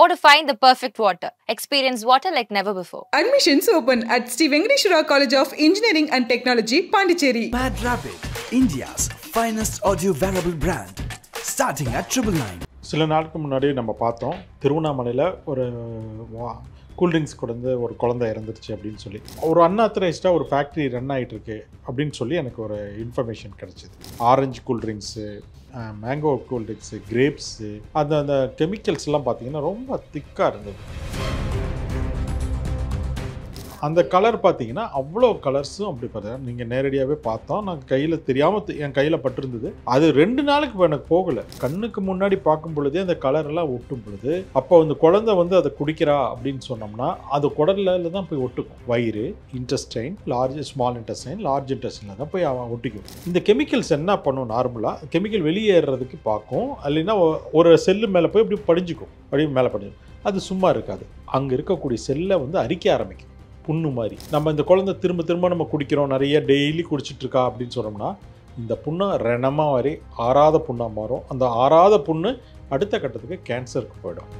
or to find the perfect water. Experience water like never before. Admissions open at Sri Venkateshwara College of Engineering and Technology, Pondicherry. Mad Rabbit, India's finest audio wearable brand, starting at triple nine. சில நாளுக்கு முன்னாடி நம்ம பார்த்தோம் திருவண்ணாமலையில் ஒரு cool drinks கொடுந்து ஒரு குழந்தை இறந்துருச்சு அப்படின்னு சொல்லி ஒரு அன்ஆத்தரைஸ்டாக ஒரு ஃபேக்ட்ரி ரன் ஆகிட்டு இருக்கு அப்படின்னு சொல்லி எனக்கு ஒரு இன்ஃபர்மேஷன் கிடச்சிது ஆரஞ்சு கூல்ட்ரிங்க்ஸு மேங்கோ கோல்டெக்ஸு கிரேப்ஸு அந்த அந்த கெமிக்கல்ஸ்லாம் பார்த்தீங்கன்னா ரொம்ப திக்காக இருந்தது அந்த கலர் பார்த்தீங்கன்னா அவ்வளோ கலர்ஸும் அப்படி பார்த்தேன் நீங்கள் நேரடியாகவே பார்த்தோம் நான் கையில் தெரியாமல் என் கையில் பட்டிருந்தது அது ரெண்டு நாளுக்கு இப்போ எனக்கு போகலை கண்ணுக்கு முன்னாடி பார்க்கும் பொழுதே அந்த கலரெல்லாம் ஒட்டும் பொழுது அப்போ அந்த குழந்தை வந்து அதை குடிக்கிறா அப்படின்னு சொன்னோம்னா அது குடலில் தான் போய் ஒட்டுக்கும் வயிறு intestine large small intestine large இன்டஸ்டைனில் தான் போய் அவன் ஒட்டிக்கும் இந்த கெமிக்கல்ஸ் என்ன பண்ணும் நார்மலாக கெமிக்கல் வெளியேறதுக்கு பார்க்கும் இல்லைன்னா ஒரு செல்லு மேலே போய் இப்படி படிஞ்சுக்கும் அப்படியே மேலே படிஞ்சுக்கும் அது சும்மா இருக்காது அங்கே இருக்கக்கூடிய செல்லை வந்து அரிக்க ஆரம்பிக்கும் புண்ணு மாதிரி நம்ம இந்த குழந்தை திரும்ப திரும்ப நம்ம குடிக்கிறோம் நிறைய டெய்லி குடிச்சிட்ருக்கா அப்படின்னு சொன்னோம்னா இந்த புண்ணை ரணமாக வரை ஆறாத புண்ணாக மாறும் அந்த ஆறாத புண்ணு அடுத்த கட்டத்துக்கு கேன்சருக்கு போயிடும்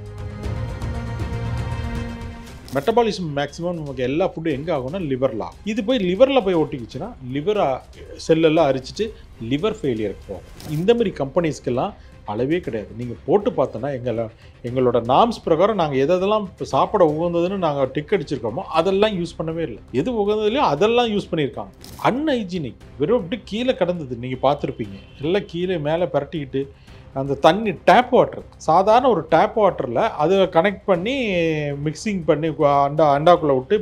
மெட்டபாலிசம் மேக்ஸிமம் நமக்கு எல்லா ஃபுட்டும் எங்கே ஆகும்னா லிவரில் ஆகும் இது போய் லிவரில் போய் ஒட்டிக்கிச்சுன்னா லிவரை செல்லெல்லாம் அரிச்சிட்டு லிவர் ஃபெயிலியருக்கு போகும் இந்த மாதிரி கம்பெனிஸ்க்கெல்லாம் அளவே கிடையாது நீங்கள் போட்டு பார்த்தோன்னா எங்களை எங்களோட நாம்ஸ் பிரகாரம் நாங்கள் எதெல்லாம் சாப்பிட உகந்ததுன்னு நாங்கள் டிக் அடிச்சிருக்கோமோ அதெல்லாம் யூஸ் பண்ணவே இல்லை எது உகந்ததுலையோ அதெல்லாம் யூஸ் பண்ணியிருக்காங்க அன்ஹைஜீனிக் வெறும் அப்படி கீழே கிடந்தது நீங்கள் பார்த்துருப்பீங்க எல்லாம் கீழே மேலே பரட்டிக்கிட்டு அந்த தண்ணி டேப் வாட்டர் சாதாரண ஒரு டேப் வாட்டரில் அதை கனெக்ட் பண்ணி மிக்சிங் பண்ணி அண்டா அண்டாக்குள்ளே விட்டு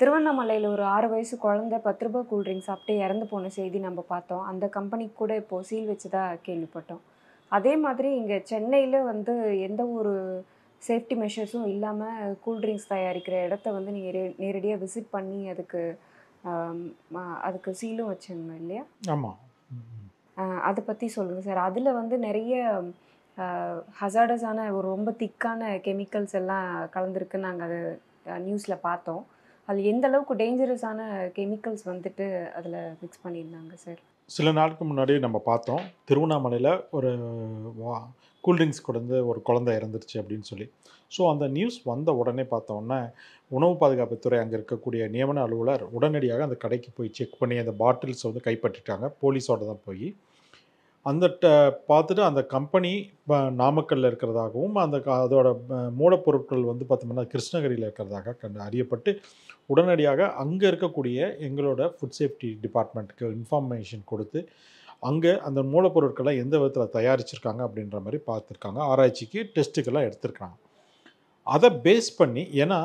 திருவண்ணாமலையில் ஒரு ஆறு வயசு குழந்த பத்து ரூபாய் கூல்ட்ரிங்க் சாப்பிட்டு இறந்து போன செய்தி நம்ம பார்த்தோம் அந்த கம்பெனிக்கு கூட இப்போது சீல் வச்சுதா கேள்விப்பட்டோம் அதே மாதிரி இங்கே சென்னையில் வந்து எந்த ஒரு சேஃப்டி மெஷர்ஸும் இல்லாமல் கூல்ட்ரிங்க்ஸ் தயாரிக்கிற இடத்த வந்து நீங்கள் நேரடியாக விசிட் பண்ணி அதுக்கு அதுக்கு சீலும் வச்சுங்க இல்லையா ஆமாம் அதை பற்றி சொல்லுங்கள் சார் அதில் வந்து நிறைய ஹசார்டஸான ஒரு ரொம்ப திக்கான கெமிக்கல்ஸ் எல்லாம் கலந்துருக்குன்னு நாங்கள் அதை நியூஸில் பார்த்தோம் அது எந்த அளவுக்கு டேஞ்சரஸான கெமிக்கல்ஸ் வந்துட்டு அதில் மிக்ஸ் பண்ணியிருந்தாங்க சார் சில நாளுக்கு முன்னாடி நம்ம பார்த்தோம் திருவண்ணாமலையில் ஒரு கூல்ட்ரிங்க்ஸ் கொடுந்து ஒரு குழந்தை இறந்துருச்சு அப்படின்னு சொல்லி ஸோ அந்த நியூஸ் வந்த உடனே பார்த்தோன்னே உணவு பாதுகாப்புத்துறை அங்கே இருக்கக்கூடிய நியமன அலுவலர் உடனடியாக அந்த கடைக்கு போய் செக் பண்ணி அந்த பாட்டில்ஸை வந்து கைப்பற்றிட்டாங்க போலீஸோடு தான் போய் அந்த பார்த்துட்டு அந்த கம்பெனி இப்போ நாமக்கல்லில் இருக்கிறதாகவும் அந்த அதோட மூலப்பொருட்கள் வந்து பார்த்தோம்னா கிருஷ்ணகிரியில் இருக்கிறதாக கண்டு அறியப்பட்டு உடனடியாக அங்கே இருக்கக்கூடிய எங்களோட ஃபுட் சேஃப்டி டிபார்ட்மெண்ட்டுக்கு இன்ஃபர்மேஷன் கொடுத்து அங்கே அந்த மூலப்பொருட்களை எந்த விதத்தில் தயாரிச்சிருக்காங்க அப்படின்ற மாதிரி பார்த்துருக்காங்க ஆராய்ச்சிக்கு டெஸ்ட்டுக்கெல்லாம் எடுத்திருக்காங்க அதை பேஸ் பண்ணி ஏன்னா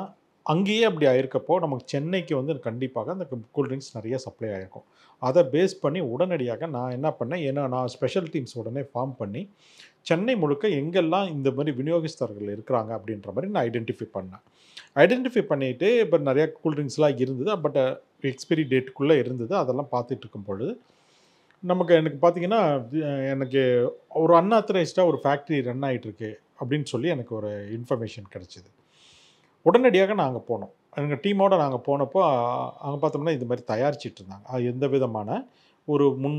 அங்கேயே அப்படி ஆயிருக்கப்போ நமக்கு சென்னைக்கு வந்து கண்டிப்பாக அந்த கூல்ட்ரிங்க்ஸ் நிறைய சப்ளை ஆகிருக்கும் அதை பேஸ் பண்ணி உடனடியாக நான் என்ன பண்ணேன் ஏன்னா நான் ஸ்பெஷல் டீம்ஸ் உடனே ஃபார்ம் பண்ணி சென்னை முழுக்க எங்கெல்லாம் இந்த மாதிரி விநியோகஸ்தர்கள் இருக்கிறாங்க அப்படின்ற மாதிரி நான் ஐடென்டிஃபை பண்ணேன் ஐடென்டிஃபை பண்ணிவிட்டு இப்போ நிறையா கூல்ட்ரிங்க்ஸ்லாம் இருந்தது பட் எக்ஸ்பிரி டேட்டுக்குள்ளே இருந்தது அதெல்லாம் பார்த்துட்டு இருக்கும் பொழுது நமக்கு எனக்கு பார்த்தீங்கன்னா எனக்கு ஒரு அன்ஆத்தரைஸ்டாக ஒரு ஃபேக்ட்ரி ரன் ஆகிட்டுருக்கு அப்படின்னு சொல்லி எனக்கு ஒரு இன்ஃபர்மேஷன் கிடச்சிது உடனடியாக நாங்கள் போனோம் எங்கள் டீமோடு நாங்கள் போனப்போ அங்கே பார்த்தோம்னா இது மாதிரி தயாரிச்சிட்டு இருந்தாங்க அது எந்த விதமான ஒரு முன்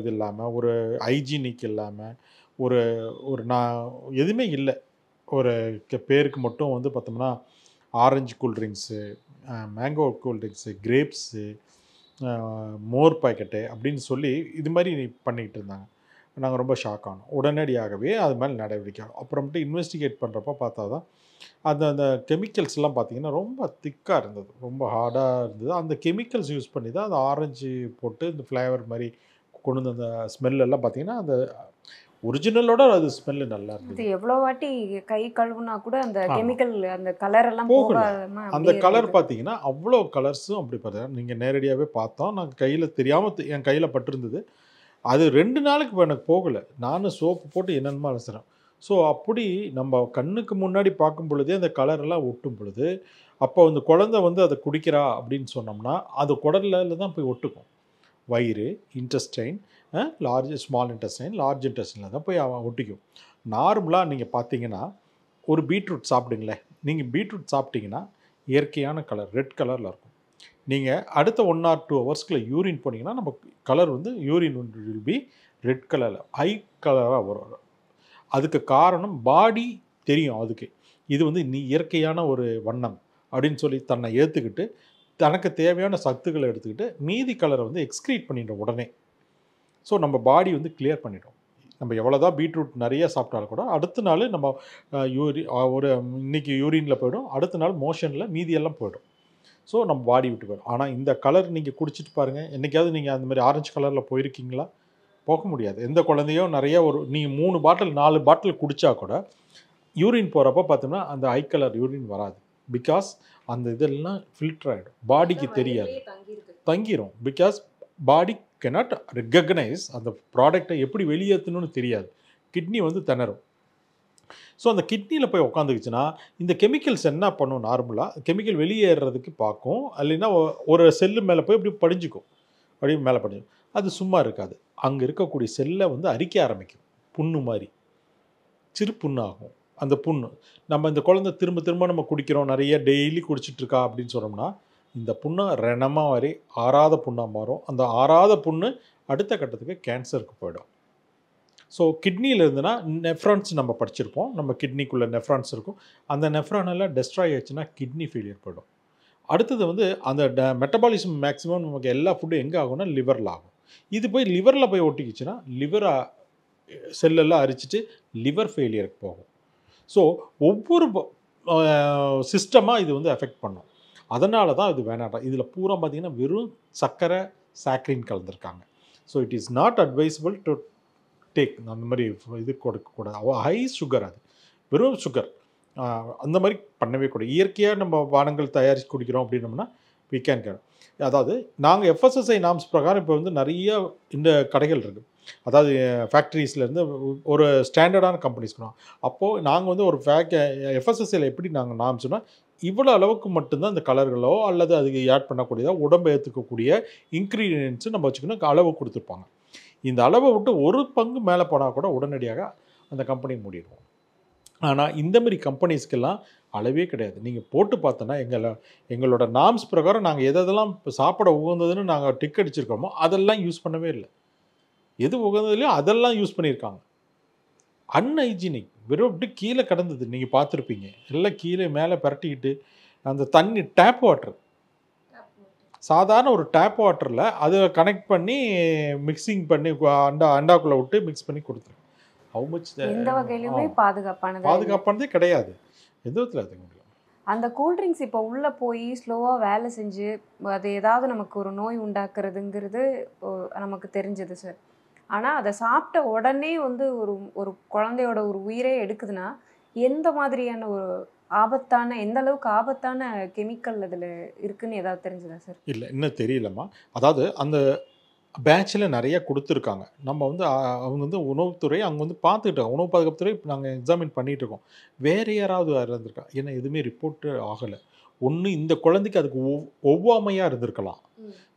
இது இல்லாமல் ஒரு ஹைஜீனிக் இல்லாமல் ஒரு ஒரு நான் எதுவுமே இல்லை ஒரு பேருக்கு மட்டும் வந்து பார்த்தோம்னா orange cool drinks mango cool drinks grapes மோர் பாக்கெட்டு அப்படின்னு சொல்லி இது மாதிரி பண்ணிக்கிட்டு இருந்தாங்க நாங்கள் ரொம்ப ஷாக் ஆனோம் உடனடியாகவே அது மாதிரி நடவடிக்கை அப்புறமேட்டு இன்வெஸ்டிகேட் பண்ணுறப்போ பார்த்தா தான் அந்த அந்த கெமிக்கல்ஸ்லாம் பார்த்தீங்கன்னா ரொம்ப திக்காக இருந்தது ரொம்ப ஹார்டாக இருந்தது அந்த கெமிக்கல்ஸ் யூஸ் பண்ணி தான் அந்த ஆரஞ்சு போட்டு இந்த ஃப்ளேவர் மாதிரி கொண்டு வந்த அந்த ஸ்மெல்லெல்லாம் பார்த்திங்கன்னா அந்த ஒரிஜினலோட அது ஸ்மெல் நல்லா இருந்தது எவ்வளோ வாட்டி கை கழுவுனா கூட அந்த கெமிக்கல் அந்த கலர் எல்லாம் போகல அந்த கலர் பார்த்தீங்கன்னா அவ்வளோ கலர்ஸும் அப்படி பாருங்க நீங்கள் நேரடியாகவே பார்த்தோம் நான் கையில் தெரியாமல் என் கையில் பட்டிருந்தது அது ரெண்டு நாளுக்கு இப்போ எனக்கு போகலை நானும் சோப்பு போட்டு என்னென்னமோ அலசுறேன் ஸோ அப்படி நம்ம கண்ணுக்கு முன்னாடி பார்க்கும் பொழுதே அந்த கலரெல்லாம் ஒட்டும் பொழுது அப்போ அந்த குழந்தை வந்து அதை குடிக்கிறா அப்படின்னு சொன்னோம்னா அது குடலில் தான் போய் ஒட்டுக்கும் வயிறு intestine large small intestine large இன்டஸ்டைனில் தான் போய் அவன் ஒட்டிக்கும் நார்மலாக நீங்கள் பார்த்தீங்கன்னா ஒரு பீட்ரூட் சாப்பிடுங்களேன் நீங்கள் பீட்ரூட் சாப்பிட்டீங்கன்னா இயற்கையான கலர் ரெட் கலரில் இருக்கும் நீங்கள் அடுத்த ஒன் ஆர் டூ ஹவர்ஸ்க்குள்ளே யூரின் போனீங்கன்னா நம்ம கலர் வந்து யூரின் வில் பி ரெட் கலரில் ஐ கலராக வரும் அதுக்கு காரணம் பாடி தெரியும் அதுக்கு இது வந்து நீ இயற்கையான ஒரு வண்ணம் அப்படின்னு சொல்லி தன்னை ஏற்றுக்கிட்டு தனக்கு தேவையான சத்துக்களை எடுத்துக்கிட்டு மீதி கலரை வந்து எக்ஸ்க்ரீட் பண்ணிடும் உடனே ஸோ நம்ம பாடி வந்து கிளியர் பண்ணிடும் நம்ம எவ்வளோதான் பீட்ரூட் நிறைய சாப்பிட்டாலும் கூட அடுத்த நாள் நம்ம யூரி ஒரு இன்றைக்கி யூரினில் போயிடும் அடுத்த நாள் மோஷனில் மீதியெல்லாம் போயிடும் ஸோ நம்ம பாடி விட்டு போயிடும் ஆனால் இந்த கலர் நீங்கள் குடிச்சிட்டு பாருங்கள் என்றைக்காவது நீங்கள் அந்த மாதிரி ஆரஞ்சு கலரில் போயிருக்கீங்களா போக முடியாது எந்த குழந்தையும் நிறைய ஒரு நீ மூணு பாட்டில் நாலு பாட்டில் குடித்தா கூட யூரின் போகிறப்ப பார்த்தோம்னா அந்த ஐ கலர் யூரின் வராது பிகாஸ் அந்த இதெல்லாம் ஃபில்டர் ஆகிடும் பாடிக்கு தெரியாது தங்கிரும் பிகாஸ் பாடி கெனாட் ரெக்கக்னைஸ் அந்த ப்ராடக்டை எப்படி வெளியேற்றணும்னு தெரியாது கிட்னி வந்து திணறும் ஸோ அந்த கிட்னியில் போய் உக்காந்துக்குச்சுன்னா இந்த கெமிக்கல்ஸ் என்ன பண்ணும் நார்மலாக கெமிக்கல் வெளியேறதுக்கு பார்க்கும் இல்லைன்னா ஒரு செல்லு மேலே போய் இப்படி படிஞ்சுக்கும் அப்படியே மேலே படிஞ்சுக்கும் அது சும்மா இருக்காது அங்கே இருக்கக்கூடிய செல்லை வந்து அரிக்க ஆரம்பிக்கும் புண்ணு மாதிரி சிறு புண்ணாகும் அந்த புண்ணு நம்ம இந்த குழந்தை திரும்ப திரும்ப நம்ம குடிக்கிறோம் நிறைய டெய்லி குடிச்சிட்ருக்கா அப்படின்னு சொன்னோம்னா இந்த புண்ணு ரெனமாக வரை ஆறாத புண்ணாக மாறும் அந்த ஆறாத புண்ணு அடுத்த கட்டத்துக்கு கேன்சருக்கு போயிடும் ஸோ கிட்னியில் இருந்துன்னா நெஃப்ரான்ஸ் நம்ம படிச்சிருப்போம் நம்ம கிட்னிக்குள்ளே நெஃப்ரான்ஸ் இருக்கும் அந்த நெஃப்ரானெல்லாம் டெஸ்ட்ராய் ஆயிடுச்சுன்னா கிட்னி ஃபெயிலியர் போயிடும் அடுத்தது வந்து அந்த மெட்டபாலிசம் மேக்ஸிமம் நமக்கு எல்லா ஃபுட்டும் எங்கே ஆகும்னா லிவரில் ஆகும் இது போய் லிவரில் போய் ஒட்டிக்கிச்சுன்னா லிவரை செல்லெல்லாம் அரிச்சிட்டு லிவர் ஃபெயிலியருக்கு போகும் ஸோ ஒவ்வொரு சிஸ்டமாக இது வந்து எஃபெக்ட் பண்ணும் அதனால தான் இது வேணாட்டம் இதில் பூரா பார்த்திங்கன்னா வெறும் சர்க்கரை சாக்ரின் கலந்துருக்காங்க so it is not advisable to take அந்த மாதிரி இது கொடுக்கக்கூடாது ஹை சுகர் அது வெறும் சுகர் அந்த மாதிரி பண்ணவே கூடாது இயற்கையாக நம்ம பானங்கள் தயாரித்து குடிக்கிறோம் அப்படின்னோம்னா வி கேன் கேன் அதாவது நாங்கள் எஃப்எஸ்எஸ்ஐ நாம்ஸ் பிரகாரம் இப்போ வந்து நிறைய இந்த கடைகள் இருக்குது அதாவது ஃபேக்ட்ரிஸ்லேருந்து ஒரு ஸ்டாண்டர்டான கம்பெனிஸ்க்குறோம் அப்போது நாங்கள் வந்து ஒரு ஃபேக் எஃப்எஸ்எஸ்ஐயில் எப்படி நாங்கள் நாம்ஸ்னா இவ்வளோ அளவுக்கு மட்டும்தான் இந்த கலர்களோ அல்லது அதுக்கு ஆட் பண்ணக்கூடியதோ உடம்பு ஏற்றுக்கக்கூடிய இன்க்ரீடியன்ட்ஸு நம்ம வச்சுக்கணும் அளவு கொடுத்துருப்பாங்க இந்த அளவை விட்டு ஒரு பங்கு மேலே போனால் கூட உடனடியாக அந்த கம்பெனி மூடிடுவோம் ஆனால் இந்தமாரி கம்பெனிஸ்க்கெல்லாம் அளவே கிடையாது நீங்கள் போட்டு பார்த்தோன்னா எங்களை எங்களோட நாம்ஸ் பிரகாரம் நாங்கள் எதெல்லாம் சாப்பிட உகந்ததுன்னு நாங்கள் டிக் அடிச்சிருக்கோமோ அதெல்லாம் யூஸ் பண்ணவே இல்லை எது உகந்ததுலையோ அதெல்லாம் யூஸ் பண்ணியிருக்காங்க அன்ஹைஜீனிக் வெறும் அப்படி கீழே கடந்தது நீங்கள் பார்த்துருப்பீங்க எல்லாம் கீழே மேலே பரட்டிக்கிட்டு அந்த தண்ணி டேப் வாட்டர் சாதாரண ஒரு டேப் வாட்டரில் அதை கனெக்ட் பண்ணி மிக்சிங் பண்ணி அண்டா அண்டாக்குள்ளே விட்டு மிக்ஸ் பண்ணி கொடுத்துருவோம் பாதுகாப்பானது பாதுகாப்பானதே கிடையாது எந்த விதத்தில் முடியும் அந்த கூல்ட்ரிங்க்ஸ் இப்போ உள்ளே போய் ஸ்லோவாக வேலை செஞ்சு அது ஏதாவது நமக்கு ஒரு நோய் உண்டாக்குறதுங்கிறது நமக்கு தெரிஞ்சது சார் ஆனால் அதை சாப்பிட்ட உடனே வந்து ஒரு ஒரு குழந்தையோட ஒரு உயிரே எடுக்குதுன்னா எந்த மாதிரியான ஒரு ஆபத்தான எந்த அளவுக்கு ஆபத்தான கெமிக்கல் அதில் இருக்குன்னு ஏதாவது தெரிஞ்சதா சார் இல்லை இன்னும் தெரியலம்மா அதாவது அந்த பேச்சில் நிறைய கொடுத்துருக்காங்க நம்ம வந்து அவங்க வந்து உணவுத்துறை அங்கே வந்து பார்த்துக்கிட்டு உணவு பாதுகாப்புத்துறை நாங்கள் எக்ஸாமின் பண்ணிகிட்டு இருக்கோம் வேறு யாராவது இருந்திருக்கா ஏன்னா எதுவுமே ரிப்போர்ட்டு ஆகலை ஒன்று இந்த குழந்தைக்கு அதுக்கு ஒவ் ஒவ்வாமையாக இருந்திருக்கலாம்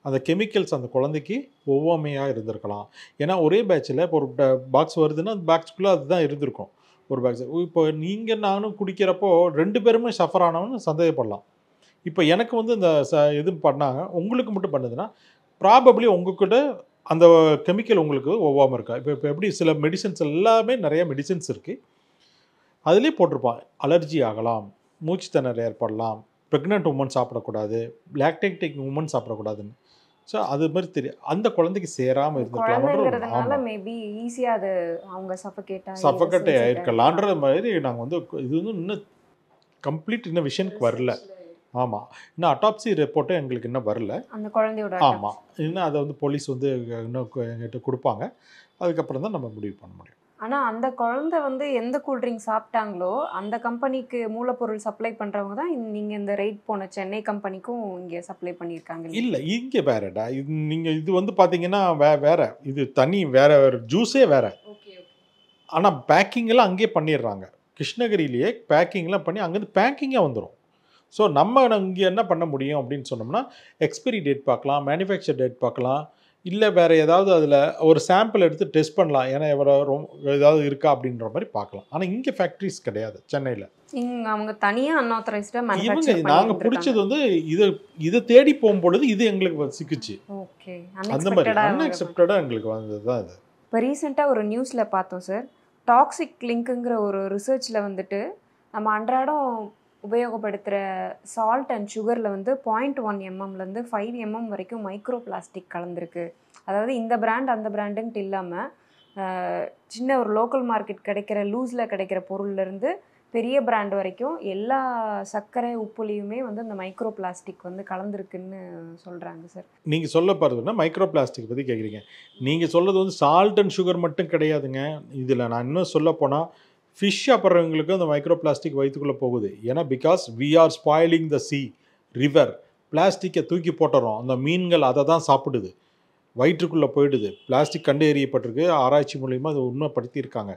அந்த கெமிக்கல்ஸ் அந்த குழந்தைக்கு ஒவ்வாமையாக இருந்திருக்கலாம் ஏன்னா ஒரே பேட்சில் இப்போ ஒரு பாக்ஸ் வருதுன்னா அந்த பாக்ஸ்க்குள்ளே அதுதான் இருந்திருக்கும் ஒரு பாக்ஸ் இப்போ நீங்கள் நானும் குடிக்கிறப்போ ரெண்டு பேருமே சஃபர் ஆனவன்னு சந்தேகப்படலாம் இப்போ எனக்கு வந்து இந்த ச இது பண்ணாங்க உங்களுக்கு மட்டும் பண்ணுதுன்னா ப்ராபப்ளி உங்ககிட்ட அந்த கெமிக்கல் உங்களுக்கு ஒவ்வாமல் இருக்கா இப்போ இப்போ எப்படி சில மெடிசன்ஸ் எல்லாமே நிறைய மெடிசன்ஸ் இருக்குது அதுலேயே போட்டிருப்பான் அலர்ஜி ஆகலாம் மூச்சு திணறல் ஏற்படலாம் ப்ரெக்னென்ட் உமன் சாப்பிடக்கூடாது லாக்டேக்டிக் உமன் சாப்பிடக்கூடாதுன்னு ஸோ அது மாதிரி தெரியும் அந்த குழந்தைக்கு சேராமல் இருந்துக்கலாம்ன்றதுனால மேபி ஈஸியாக அது அவங்க சஃபகேட் சஃபகேட் ஆயிருக்கலான்ற மாதிரி நாங்கள் வந்து இது வந்து இன்னும் கம்ப்ளீட் இன்னும் விஷனுக்கு வரல ஆமாம் இன்னும் அட்டாப்சி ரிப்போர்ட்டும் எங்களுக்கு இன்னும் வரல அந்த குழந்தையோட ஆமாம் இன்னும் அதை வந்து போலீஸ் வந்து இன்னும் எங்கிட்ட கொடுப்பாங்க அதுக்கப்புறம் தான் நம்ம முடிவு பண்ண முடியும் ஆனால் அந்த குழந்தை வந்து எந்த கூல்ட்ரிங்க் சாப்பிட்டாங்களோ அந்த கம்பெனிக்கு மூலப்பொருள் சப்ளை பண்ணுறவங்க தான் நீங்கள் இந்த ரைட் போன சென்னை கம்பெனிக்கும் இங்கே சப்ளை பண்ணியிருக்காங்க இல்லை இங்கே வேறடா இது நீங்கள் இது வந்து பார்த்தீங்கன்னா வே வேறு இது தனி வேற வேறு ஜூஸே வேற ஆனால் பேக்கிங்கெல்லாம் அங்கேயே பண்ணிடுறாங்க கிருஷ்ணகிரியிலேயே பேக்கிங்லாம் பண்ணி அங்கேருந்து பேக்கிங்காக வந்துடும் ஸோ நம்ம இங்கே என்ன பண்ண முடியும் அப்படின்னு சொன்னோம்னா எக்ஸ்பிரி டேட் பார்க்கலாம் மேனுஃபேக்சர் டேட் பார்க்கலாம் இல்லை வேறு ஏதாவது அதில் ஒரு சாம்பிள் எடுத்து டெஸ்ட் பண்ணலாம் ஏன்னா எவ்வளோ ரொம்ப ஏதாவது இருக்கா அப்படின்ற மாதிரி பார்க்கலாம் ஆனால் இங்கே ஃபேக்ட்ரிஸ் கிடையாது சென்னையில் அவங்க தனியாக அன்ஆத்தரைஸ்டாக நாங்கள் பிடிச்சது வந்து இது இதை தேடி போகும்பொழுது இது எங்களுக்கு சிக்கிச்சு அந்த மாதிரி அன்அக்செப்டடாக எங்களுக்கு வந்தது தான் இது இப்போ ரீசெண்டாக ஒரு நியூஸில் பார்த்தோம் சார் டாக்ஸிக் லிங்க்குங்கிற ஒரு ரிசர்ச்சில் வந்துட்டு நம்ம அன்றாடம் உபயோகப்படுத்துகிற சால்ட் அண்ட் சுகரில் வந்து பாயிண்ட் ஒன் எம்எம்லேருந்து ஃபைவ் எம்எம் வரைக்கும் மைக்ரோ பிளாஸ்டிக் கலந்துருக்கு அதாவது இந்த பிராண்ட் அந்த பிராண்டுன்ட்டு இல்லாமல் சின்ன ஒரு லோக்கல் மார்க்கெட் கிடைக்கிற லூஸில் கிடைக்கிற பொருள்லேருந்து பெரிய பிராண்ட் வரைக்கும் எல்லா சர்க்கரை உப்புலையுமே வந்து அந்த மைக்ரோ பிளாஸ்டிக் வந்து கலந்துருக்குன்னு சொல்கிறாங்க சார் நீங்கள் சொல்ல பார்த்தோம்னா மைக்ரோ பிளாஸ்டிக் பற்றி கேட்குறீங்க நீங்கள் சொல்கிறது வந்து சால்ட் அண்ட் சுகர் மட்டும் கிடையாதுங்க இதில் நான் இன்னும் சொல்லப்போனால் ஃபிஷ் அப்புறவங்களுக்கும் அந்த மைக்ரோ பிளாஸ்டிக் வயிற்றுக்குள்ளே போகுது ஏன்னா because we are spoiling the sea river பிளாஸ்டிக்கை தூக்கி போட்டுறோம் அந்த மீன்கள் அதை தான் சாப்பிடுது வயிற்றுக்குள்ளே போயிடுது பிளாஸ்டிக் கண்டு எறியப்பட்டிருக்கு ஆராய்ச்சி மூலிமா அதை உண்மைப்படுத்தியிருக்காங்க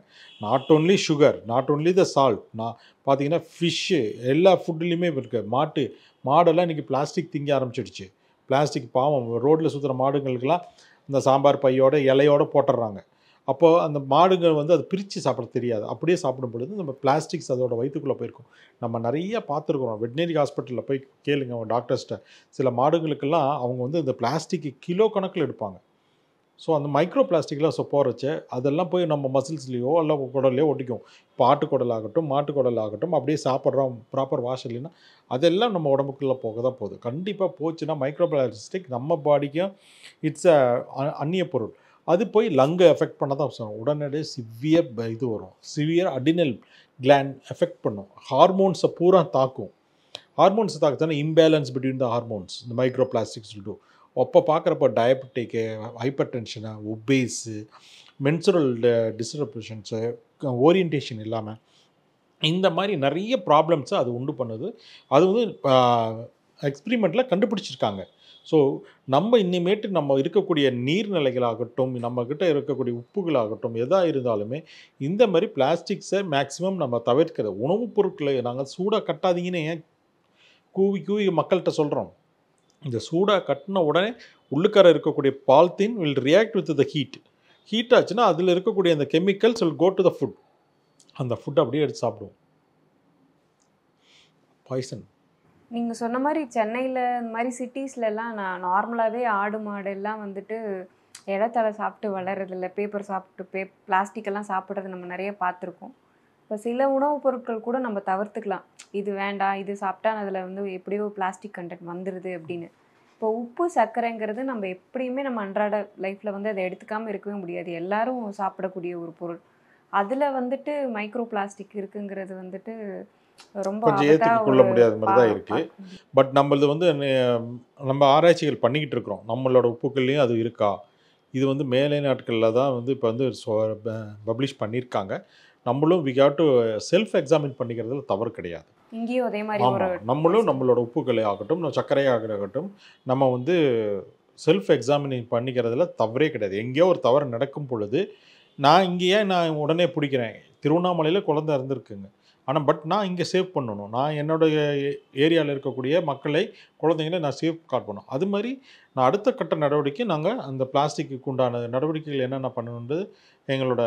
not only sugar not only the salt நான் பார்த்தீங்கன்னா ஃபிஷ்ஷு எல்லா ஃபுட்லேயுமே இருக்குது மாட்டு மாடெல்லாம் இன்றைக்கி பிளாஸ்டிக் திங்க ஆரம்பிச்சிடுச்சு பிளாஸ்டிக் பாவம் ரோட்டில் சுற்றுற மாடுங்களுக்கெல்லாம் இந்த சாம்பார் பையோட இலையோடு போட்டுடுறாங்க அப்போது அந்த மாடுங்கள் வந்து அது பிரித்து சாப்பிட தெரியாது அப்படியே சாப்பிடும் பொழுது நம்ம பிளாஸ்டிக்ஸ் அதோட வயிற்றுக்குள்ளே போயிருக்கும் நம்ம நிறைய பார்த்துருக்குறோம் வெட்டினரி ஹாஸ்பிட்டலில் போய் கேளுங்க அவங்க டாக்டர்ஸ்கிட்ட சில மாடுகளுக்கெல்லாம் அவங்க வந்து இந்த பிளாஸ்டிக்கு கிலோ கணக்கில் எடுப்பாங்க ஸோ அந்த மைக்ரோ பிளாஸ்டிக்லாம் ஸோ போகிறச்சு அதெல்லாம் போய் நம்ம மசில்ஸ்லேயோ அல்ல குடல்லையோ ஒட்டிக்கும் இப்போ ஆட்டுக்குடல் ஆகட்டும் மாட்டுக்குடல் ஆகட்டும் அப்படியே சாப்பிட்றோம் ப்ராப்பர் வாஷ் இல்லைன்னா அதெல்லாம் நம்ம உடம்புக்குள்ளே போக தான் போகுது கண்டிப்பாக போச்சுன்னா மைக்ரோ பிளாஸ்டிக் நம்ம பாடிக்கும் இட்ஸ் அ அந்நிய பொருள் அது போய் லங்கை எஃபெக்ட் பண்ண தான் சொல்லுவோம் உடனடியே சிவியர் இது வரும் சிவியர் அடினல் கிளாண்ட் எஃபெக்ட் பண்ணும் ஹார்மோன்ஸை பூரா தாக்கும் ஹார்மோன்ஸ் தாக்குதுன்னா இம்பேலன்ஸ் பிட்வீன் த ஹார்மோன்ஸ் இந்த மைக்ரோ பிளாஸ்டிக்ஸ் டூ அப்போ பார்க்குறப்ப diabetic hypertension obese menstrual disturbance orientation இல்லாமல் இந்த மாதிரி நிறைய ப்ராப்ளம்ஸை அது உண்டு பண்ணுது அது வந்து எக்ஸ்பிரிமெண்ட்டில் கண்டுபிடிச்சிருக்காங்க ஸோ நம்ம இனிமேட்டு நம்ம இருக்கக்கூடிய நீர்நிலைகளாகட்டும் நம்மக்கிட்ட இருக்கக்கூடிய உப்புகளாகட்டும் எதாக இருந்தாலுமே இந்த மாதிரி பிளாஸ்டிக்ஸை மேக்ஸிமம் நம்ம தவிர்க்கிறது உணவுப் பொருட்களை நாங்கள் சூடாக கட்டாதீங்கன்னு ஏன் கூவி கூவி மக்கள்கிட்ட சொல்கிறோம் இந்த சூடாக கட்டின உடனே உள்ளுக்கார இருக்கக்கூடிய polythene will react with the heat heat ஆச்சுன்னா அதில் இருக்கக்கூடிய அந்த chemicals will go to the food அந்த ஃபுட் அப்படியே எடுத்து சாப்பிடுவோம் பாய்சன் நீங்கள் சொன்ன மாதிரி சென்னையில் இந்த மாதிரி சிட்டிஸ்லலாம் நான் நார்மலாகவே ஆடு மாடு எல்லாம் வந்துட்டு இடத்தலை சாப்பிட்டு வளர்றதில்ல பேப்பர் சாப்பிட்டு பே பிளாஸ்டிக்கெல்லாம் சாப்பிட்றது நம்ம நிறைய பார்த்துருக்கோம் இப்போ சில உணவுப் பொருட்கள் கூட நம்ம தவிர்த்துக்கலாம் இது வேண்டாம் இது சாப்பிட்டா அதில் வந்து எப்படியோ பிளாஸ்டிக் கண்டென்ட் வந்துடுது அப்படின்னு இப்போ உப்பு சர்க்கரைங்கிறது நம்ம எப்படியுமே நம்ம அன்றாட லைஃப்பில் வந்து அதை எடுத்துக்காமல் இருக்கவே முடியாது எல்லோரும் சாப்பிடக்கூடிய ஒரு பொருள் அதில் வந்துட்டு மைக்ரோ பிளாஸ்டிக் இருக்குங்கிறது வந்துட்டு ரொம்ப கொஞ்சம் ஏற்றுக்கொள்ள முடியாத மாதிரி தான் இருக்குது பட் நம்மளது வந்து நம்ம ஆராய்ச்சிகள் பண்ணிக்கிட்டு இருக்கிறோம் நம்மளோட உப்புக்கள்லேயும் அது இருக்கா இது வந்து மேலை நாட்களில் தான் வந்து இப்போ வந்து பப்ளிஷ் பண்ணியிருக்காங்க நம்மளும் we have to self examine பண்ணிக்கிறதுல தவறு கிடையாது இங்கேயும் அதே மாதிரி நம்மளும் நம்மளோட உப்புக்களை ஆகட்டும் சர்க்கரை ஆகட்டும் நம்ம வந்து செல்ஃப் எக்ஸாமினிங் பண்ணிக்கிறதுல தவறே கிடையாது எங்கேயோ ஒரு தவறு நடக்கும் பொழுது நான் இங்கேயே நான் உடனே பிடிக்கிறேன் திருவண்ணாமலையில் குழந்தை இருந்திருக்குங்க ஆனால் பட் நான் இங்கே சேவ் பண்ணணும் நான் என்னோடய ஏரியாவில் இருக்கக்கூடிய மக்களை குழந்தைங்களை நான் சேவ் காட்டணும் அது மாதிரி நான் அடுத்த கட்ட நடவடிக்கை நாங்கள் அந்த பிளாஸ்டிக்கு உண்டான நடவடிக்கைகள் என்னென்ன பண்ணணுன்றது எங்களோட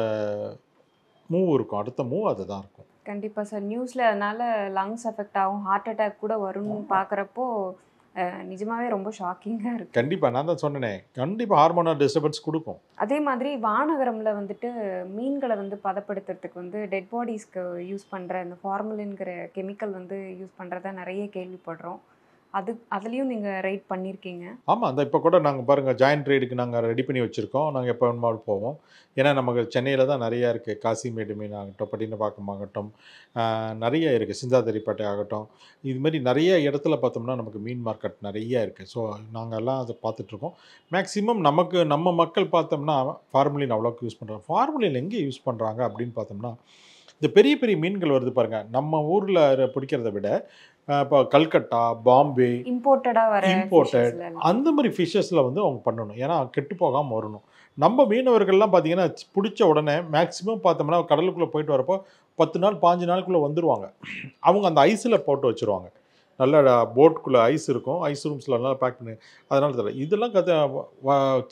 மூவ் இருக்கும் அடுத்த மூவ் அதுதான் இருக்கும் கண்டிப்பாக சார் நியூஸில் அதனால் லங்ஸ் எஃபெக்ட் ஆகும் ஹார்ட் அட்டாக் கூட வரும்னு பார்க்குறப்போ நிஜமாவே ரொம்ப ஷாக்கிங்காக இருக்கு கண்டிப்பாக நான் தான் சொன்னேன் கண்டிப்பாக ஹார்மோனல் டிஸ்டர்பன்ஸ் கொடுக்கும் அதே மாதிரி வானகரமில் வந்துட்டு மீன்களை வந்து பதப்படுத்துறதுக்கு வந்து டெட் பாடிஸ்க்கு யூஸ் பண்ணுற இந்த ஃபார்முலின்கிற கெமிக்கல் வந்து யூஸ் பண்ணுறதா நிறைய கேள்விப்படுறோம் அது அதுலேயும் நீங்கள் ரைட் பண்ணியிருக்கீங்க ஆமாம் அந்த இப்போ கூட நாங்கள் பாருங்கள் ஜாயின்ட் ரைடுக்கு நாங்கள் ரெடி பண்ணி வச்சுருக்கோம் நாங்கள் எப்போ வேணுமாலும் போவோம் ஏன்னா நமக்கு சென்னையில் தான் நிறையா இருக்குது காசி மீன் ஆகட்டும் பட்டினப்பாக்கம் ஆகட்டும் நிறைய இருக்குது சிந்தாதிரிப்பேட்டை ஆகட்டும் இதுமாரி நிறைய இடத்துல பார்த்தோம்னா நமக்கு மீன் மார்க்கெட் நிறைய இருக்குது ஸோ நாங்கள் எல்லாம் அதை பார்த்துட்ருக்கோம் மேக்ஸிமம் நமக்கு நம்ம மக்கள் பார்த்தோம்னா ஃபார்முலின் அவ்வளோக்கு யூஸ் பண்ணுறோம் ஃபார்முலின் எங்கே யூஸ் பண்ணுறாங்க அப்படின்னு பார்த்தோம்னா இந்த பெரிய பெரிய மீன்கள் வருது பாருங்கள் நம்ம ஊரில் பிடிக்கிறத விட இப்போ கல்கட்டா பாம்பே இம்போர்ட்டட் அந்த மாதிரி ஃபிஷ்ஷஸில் வந்து அவங்க பண்ணணும் ஏன்னா கெட்டு போகாமல் வரணும் நம்ம மீனவர்கள்லாம் பார்த்தீங்கன்னா பிடிச்ச உடனே மேக்ஸிமம் பார்த்தோம்னா கடலுக்குள்ளே போயிட்டு வரப்போ பத்து நாள் பாஞ்சு நாளுக்குள்ளே வந்துடுவாங்க அவங்க அந்த ஐஸில் போட்டு வச்சுருவாங்க நல்ல போட்டுக்குள்ளே ஐஸ் இருக்கும் ஐஸ் ரூம்ஸில் நல்லா பேக் பண்ணி அதனால தெரியல இதெல்லாம் கதை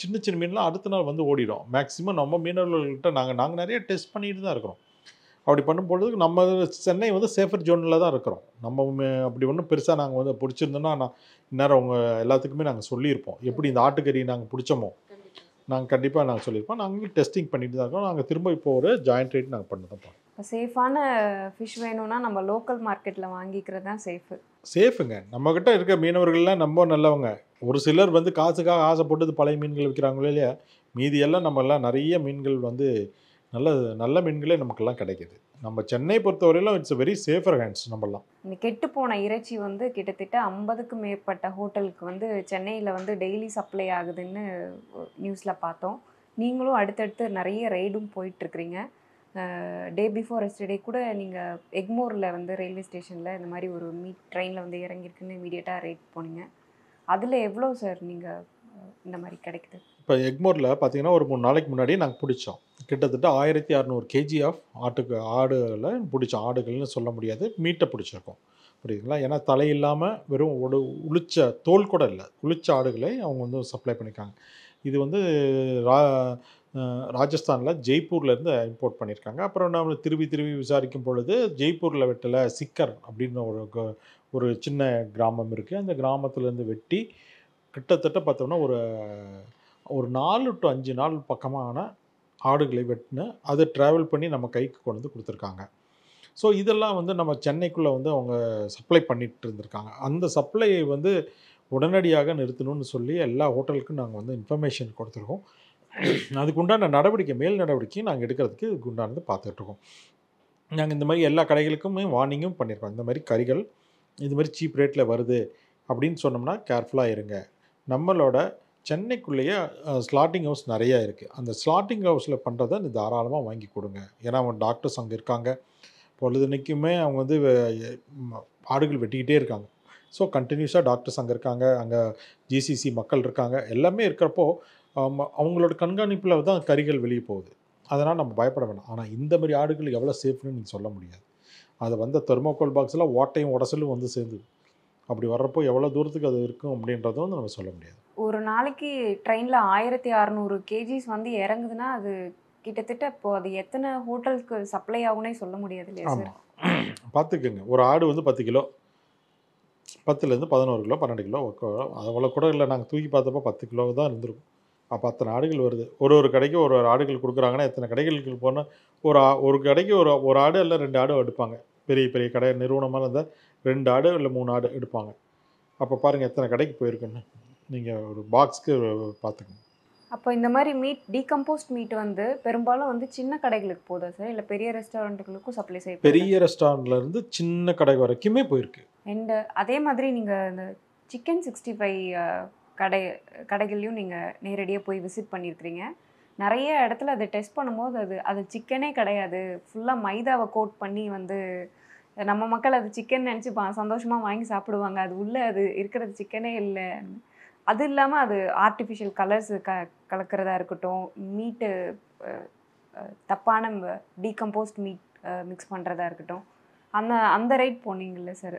சின்ன சின்ன மீன்லாம் அடுத்த நாள் வந்து ஓடிடும் மேக்ஸிமம் நம்ம மீனவர்கள்கிட்ட நாங்கள் நாங்கள் நிறைய டெஸ்ட் பண்ணிட்டு தான் இருக்கிறோம் அப்படி பண்ணும்பொழுது நம்ம சென்னை வந்து சேஃபர் ஜோனில் தான் இருக்கிறோம் நம்ம அப்படி ஒன்றும் பெருசாக நாங்கள் வந்து பிடிச்சிருந்தோன்னா நான் இந்நேரம் அவங்க எல்லாத்துக்குமே நாங்கள் சொல்லியிருப்போம் எப்படி இந்த ஆட்டுக்கறி நாங்கள் பிடிச்சோமோ நாங்கள் கண்டிப்பாக நாங்கள் சொல்லியிருப்போம் நாங்கள் டெஸ்டிங் பண்ணிட்டு தான் இருக்கோம் நாங்கள் திரும்ப இப்போ ஒரு ஜாயிண்ட் ரேட் நாங்கள் பண்ண தான் இப்போ சேஃபான ஃபிஷ் வேணும்னா நம்ம லோக்கல் மார்க்கெட்டில் வாங்கிக்கிறது தான் சேஃபு சேஃபுங்க நம்மக்கிட்ட இருக்க மீனவர்கள்லாம் ரொம்ப நல்லவங்க ஒரு சிலர் வந்து காசுக்காக ஆசைப்பட்டு பழைய மீன்கள் விற்கிறாங்களோ இல்லையா மீதியெல்லாம் நம்மளாம் நிறைய மீன்கள் வந்து நல்ல நல்ல மீன்களே நமக்கெல்லாம் கிடைக்கிது நம்ம சென்னை பொறுத்தவரையிலும் இட்ஸ் வெரி சேஃபர் ஹேண்ட்ஸ் நம்மலாம் இந்த கெட்டு போன இறைச்சி வந்து கிட்டத்தட்ட ஐம்பதுக்கு மேற்பட்ட ஹோட்டலுக்கு வந்து சென்னையில் வந்து டெய்லி சப்ளை ஆகுதுன்னு நியூஸில் பார்த்தோம் நீங்களும் அடுத்தடுத்து நிறைய ரைடும் போயிட்டுருக்குறீங்க டே பிஃபோர் எஸ்டர்டே கூட நீங்கள் எக்மோரில் வந்து ரயில்வே ஸ்டேஷனில் இந்த மாதிரி ஒரு மீட் ட்ரெயினில் வந்து இறங்கியிருக்குன்னு இமீடியட்டாக ரைட் போனீங்க அதில் எவ்வளோ சார் நீங்கள் இந்த மாதிரி கிடைக்குது இப்போ எக்மோரில் பார்த்தீங்கன்னா ஒரு மூணு நாளைக்கு முன்னாடி நாங்கள் பிடிச்சோம் கிட்டத்தட்ட ஆயிரத்தி அறநூறு கேஜி ஆஃப் ஆட்டுக்கு ஆடுகளை பிடிச்சோம் ஆடுகள்னு சொல்ல முடியாது மீட்டை பிடிச்சிருக்கோம் புரியுதுங்களா ஏன்னா தலை இல்லாமல் வெறும் ஒடு உளிச்ச தோல் கூட இல்லை உளிச்ச ஆடுகளை அவங்க வந்து சப்ளை பண்ணியிருக்காங்க இது வந்து ரா ராஜஸ்தானில் ஜெய்ப்பூர்லேருந்து இம்போர்ட் பண்ணியிருக்காங்க அப்புறம் நம்ம திரும்பி திரும்பி விசாரிக்கும் பொழுது ஜெய்ப்பூரில் வெட்டல சிக்கர் அப்படின்னு ஒரு ஒரு சின்ன கிராமம் இருக்குது அந்த கிராமத்துலேருந்து வெட்டி கிட்டத்தட்ட பார்த்தோம்னா ஒரு ஒரு நாலு டு அஞ்சு நாள் பக்கமான ஆடுகளை வெட்டினு அதை ட்ராவல் பண்ணி நம்ம கைக்கு கொண்டு வந்து கொடுத்துருக்காங்க ஸோ இதெல்லாம் வந்து நம்ம சென்னைக்குள்ளே வந்து அவங்க சப்ளை பண்ணிகிட்டு இருந்திருக்காங்க அந்த சப்ளையை வந்து உடனடியாக நிறுத்தணும்னு சொல்லி எல்லா ஹோட்டலுக்கும் நாங்கள் வந்து இன்ஃபர்மேஷன் கொடுத்துருக்கோம் அதுக்குண்டான நடவடிக்கை மேல் நடவடிக்கையும் நாங்கள் எடுக்கிறதுக்கு இதுக்கு உண்டானது பார்த்துட்ருக்கோம் நாங்கள் இந்த மாதிரி எல்லா கடைகளுக்குமே வார்னிங்கும் பண்ணியிருக்கோம் இந்த மாதிரி கறிகள் இது மாதிரி சீப் ரேட்டில் வருது அப்படின்னு சொன்னோம்னா கேர்ஃபுல்லாக இருங்க நம்மளோட சென்னைக்குள்ளேயே ஸ்லாட்டிங் ஹவுஸ் நிறையா இருக்குது அந்த ஸ்லாட்டிங் ஹவுஸில் பண்ணுறத நீ தாராளமாக வாங்கி கொடுங்க ஏன்னா அவங்க டாக்டர்ஸ் அங்கே இருக்காங்க பொழுதுனைக்குமே அவங்க வந்து ஆடுகள் வெட்டிக்கிட்டே இருக்காங்க ஸோ கண்டினியூஸாக டாக்டர்ஸ் அங்கே இருக்காங்க அங்கே ஜிசிசி மக்கள் இருக்காங்க எல்லாமே இருக்கிறப்போ அவங்களோட கண்காணிப்பில் தான் கறிகள் வெளியே போகுது அதனால் நம்ம பயப்பட வேண்டாம் ஆனால் இந்த மாதிரி ஆடுகள் எவ்வளோ சேஃப்னு நீங்கள் சொல்ல முடியாது அது வந்து தெர்மோகோல் பாக்ஸில் ஓட்டையும் உடசலும் வந்து சேர்ந்து அப்படி வர்றப்போ எவ்வளோ தூரத்துக்கு அது இருக்கும் அப்படின்றதும் நம்ம சொல்ல முடியாது ஒரு நாளைக்கு ட்ரெயினில் ஆயிரத்தி அறநூறு கேஜிஸ் வந்து இறங்குதுன்னா அது கிட்டத்தட்ட இப்போ அது எத்தனை ஹோட்டலுக்கு சப்ளை ஆகும்னே சொல்ல முடியாது இல்லையா சார் ஆமாம் ஒரு ஆடு வந்து பத்து கிலோ பத்துலேருந்து பதினோரு கிலோ பன்னெண்டு கிலோ அவ்வளோ கூட இல்லை நாங்கள் தூக்கி பார்த்தப்போ பத்து கிலோ தான் இருந்திருக்கும் அப்போ அத்தனை ஆடுகள் வருது ஒரு ஒரு கடைக்கு ஒரு ஒரு ஆடுகள் கொடுக்குறாங்கன்னா எத்தனை கடைகளுக்கு போனால் ஒரு ஒரு கடைக்கு ஒரு ஒரு ஆடு இல்லை ரெண்டு ஆடு எடுப்பாங்க பெரிய பெரிய கடை நிறுவனமாக இருந்தால் ரெண்டு ஆடு இல்லை மூணு ஆடு எடுப்பாங்க அப்போ பாருங்கள் எத்தனை கடைக்கு போயிருக்குன்னு நீங்கள் ஒரு பாக்ஸ்க்கு பார்த்துக்கணும் அப்போ இந்த மாதிரி மீட் டீகம்போஸ்ட் மீட் வந்து பெரும்பாலும் வந்து சின்ன கடைகளுக்கு போதா சார் இல்லை பெரிய ரெஸ்டாரண்ட்டுகளுக்கும் சப்ளை செய்ய பெரிய ரெஸ்டாரண்ட்லேருந்து சின்ன கடை வரைக்குமே போயிருக்கு அண்டு அதே மாதிரி நீங்கள் இந்த சிக்கன் சிக்ஸ்டி ஃபைவ் கடை கடைகள்லையும் நீங்கள் நேரடியாக போய் விசிட் பண்ணியிருக்கிறீங்க நிறைய இடத்துல அதை டெஸ்ட் பண்ணும்போது அது அது சிக்கனே கிடையாது ஃபுல்லாக மைதாவை கோட் பண்ணி வந்து நம்ம மக்கள் அது சிக்கன் நினச்சி சந்தோஷமாக வாங்கி சாப்பிடுவாங்க அது உள்ளே அது இருக்கிறது சிக்கனே இல்லை அது இல்லாமல் அது ஆர்டிஃபிஷியல் கலர்ஸ் க கலக்கிறதா இருக்கட்டும் மீட்டு தப்பான டீகம்போஸ்ட் மீட் மிக்ஸ் பண்ணுறதா இருக்கட்டும் அந்த அந்த ரைட் போனீங்கல்ல சார்